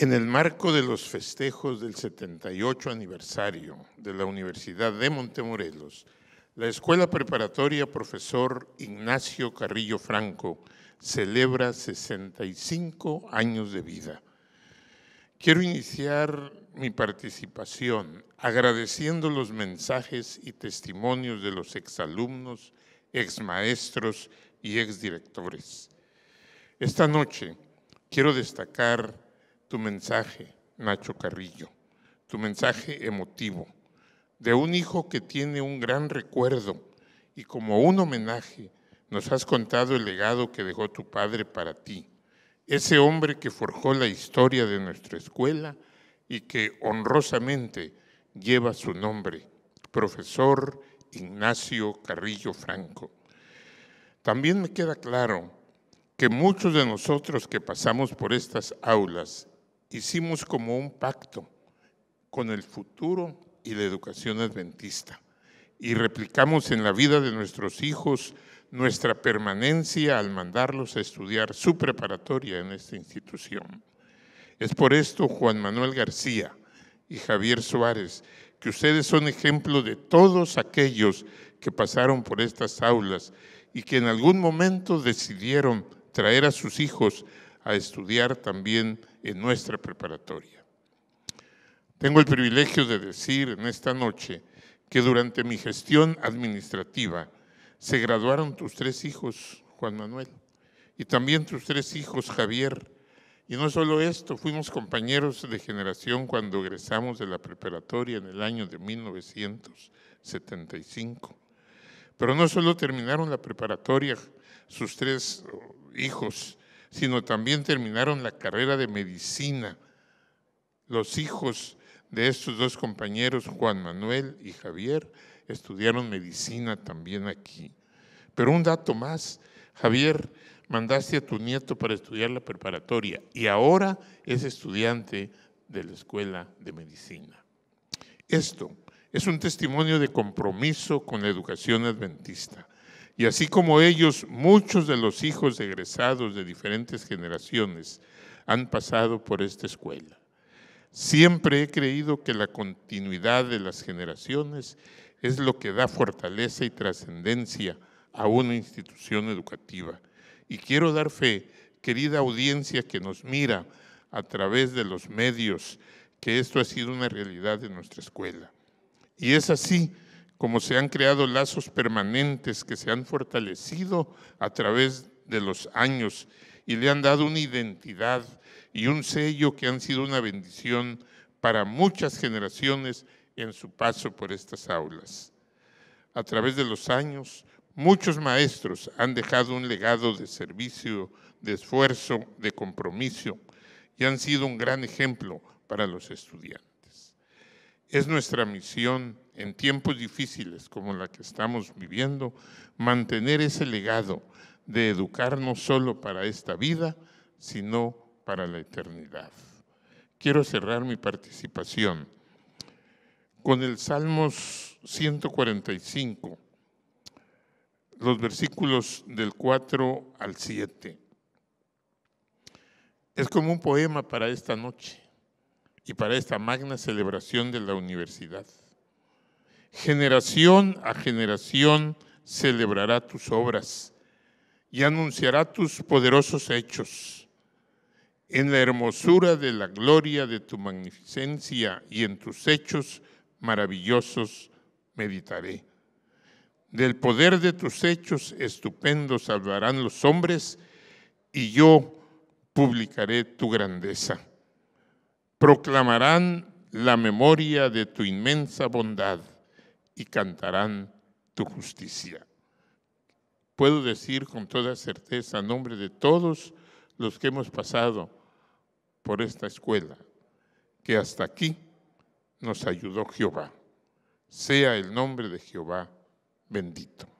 En el marco de los festejos del 78 aniversario de la Universidad de Montemorelos, la Escuela Preparatoria Profesor Ignacio Carrillo Franco celebra 65 años de vida. Quiero iniciar mi participación agradeciendo los mensajes y testimonios de los exalumnos, exmaestros y exdirectores. Esta noche quiero destacar tu mensaje, Nacho Carrillo, tu mensaje emotivo, de un hijo que tiene un gran recuerdo y como un homenaje nos has contado el legado que dejó tu padre para ti, ese hombre que forjó la historia de nuestra escuela y que honrosamente lleva su nombre, profesor Ignacio Carrillo Franco. También me queda claro que muchos de nosotros que pasamos por estas aulas hicimos como un pacto con el futuro y la educación adventista y replicamos en la vida de nuestros hijos nuestra permanencia al mandarlos a estudiar su preparatoria en esta institución. Es por esto, Juan Manuel García y Javier Suárez, que ustedes son ejemplo de todos aquellos que pasaron por estas aulas y que en algún momento decidieron traer a sus hijos a estudiar también en nuestra preparatoria. Tengo el privilegio de decir en esta noche que durante mi gestión administrativa se graduaron tus tres hijos, Juan Manuel, y también tus tres hijos, Javier. Y no solo esto, fuimos compañeros de generación cuando egresamos de la preparatoria en el año de 1975. Pero no solo terminaron la preparatoria sus tres hijos, sino también terminaron la carrera de medicina. Los hijos de estos dos compañeros, Juan Manuel y Javier, estudiaron medicina también aquí. Pero un dato más, Javier, mandaste a tu nieto para estudiar la preparatoria y ahora es estudiante de la Escuela de Medicina. Esto es un testimonio de compromiso con la educación adventista. Y así como ellos, muchos de los hijos egresados de diferentes generaciones han pasado por esta escuela. Siempre he creído que la continuidad de las generaciones es lo que da fortaleza y trascendencia a una institución educativa. Y quiero dar fe, querida audiencia que nos mira a través de los medios, que esto ha sido una realidad de nuestra escuela. Y es así como se han creado lazos permanentes que se han fortalecido a través de los años y le han dado una identidad y un sello que han sido una bendición para muchas generaciones en su paso por estas aulas. A través de los años, muchos maestros han dejado un legado de servicio, de esfuerzo, de compromiso y han sido un gran ejemplo para los estudiantes. Es nuestra misión en tiempos difíciles como la que estamos viviendo, mantener ese legado de educar no solo para esta vida, sino para la eternidad. Quiero cerrar mi participación con el Salmos 145, los versículos del 4 al 7. Es como un poema para esta noche y para esta magna celebración de la universidad. Generación a generación celebrará tus obras y anunciará tus poderosos hechos. En la hermosura de la gloria de tu magnificencia y en tus hechos maravillosos meditaré. Del poder de tus hechos estupendos hablarán los hombres y yo publicaré tu grandeza. Proclamarán la memoria de tu inmensa bondad y cantarán tu justicia. Puedo decir con toda certeza, a nombre de todos los que hemos pasado por esta escuela, que hasta aquí nos ayudó Jehová. Sea el nombre de Jehová bendito.